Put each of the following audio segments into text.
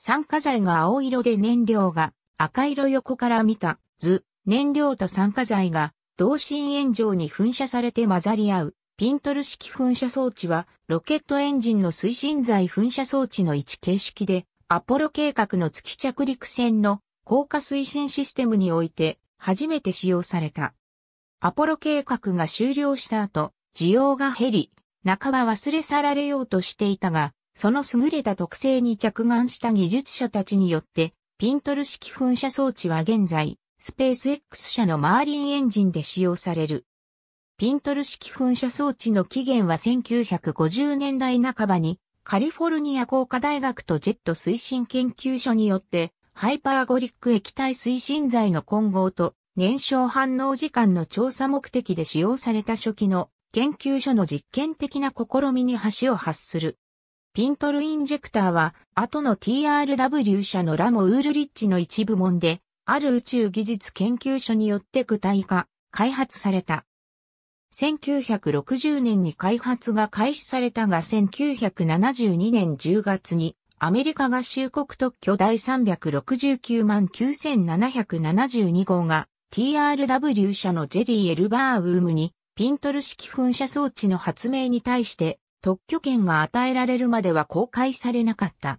酸化剤が青色で燃料が赤色横から見た図、燃料と酸化剤が同心円状に噴射されて混ざり合う。ピントル式噴射装置は、ロケットエンジンの推進剤噴射装置の位置形式で、アポロ計画の月着陸船の降下推進システムにおいて、初めて使用された。アポロ計画が終了した後、需要が減り、半ば忘れ去られようとしていたが、その優れた特性に着眼した技術者たちによって、ピントル式噴射装置は現在、スペース X 社のマーリンエンジンで使用される。ピントル式噴射装置の起源は1950年代半ばに、カリフォルニア工科大学とジェット推進研究所によって、ハイパーゴリック液体推進剤の混合と燃焼反応時間の調査目的で使用された初期の研究所の実験的な試みに橋を発するピントルインジェクターは、後の TRW 社のラモ・ウールリッチの一部門で、ある宇宙技術研究所によって具体化、開発された。1960年に開発が開始されたが1972年10月にアメリカ合衆国特許第369万9772号が TRW 社のジェリー・エルバーウームにピントル式噴射装置の発明に対して特許権が与えられるまでは公開されなかった。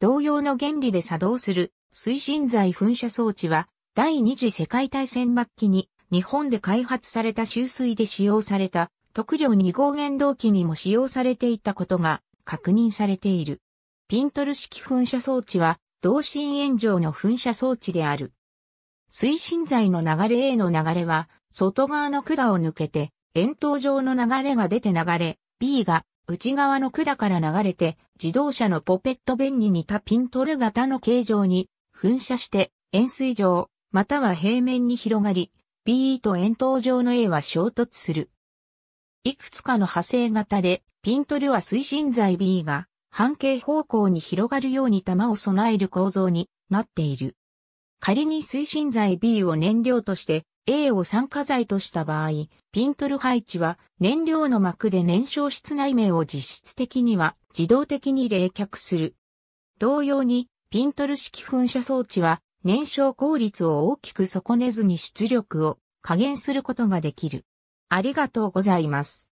同様の原理で作動する推進剤噴射装置は第二次世界大戦末期に日本で開発された収水で使用された特量二号原動機にも使用されていたことが確認されている。ピントル式噴射装置は同心炎上の噴射装置である。推進剤の流れ A の流れは外側の管を抜けて円筒状の流れが出て流れ B が内側の管から流れて自動車のポペット弁に似たピントル型の形状に噴射して円錐状または平面に広がり B と円筒状の A は衝突する。いくつかの派生型でピントルは推進剤 B が半径方向に広がるように弾を備える構造になっている。仮に推進剤 B を燃料として A を酸化剤とした場合、ピントル配置は燃料の膜で燃焼室内面を実質的には自動的に冷却する。同様に、ピントル式噴射装置は燃焼効率を大きく損ねずに出力を加減することができる。ありがとうございます。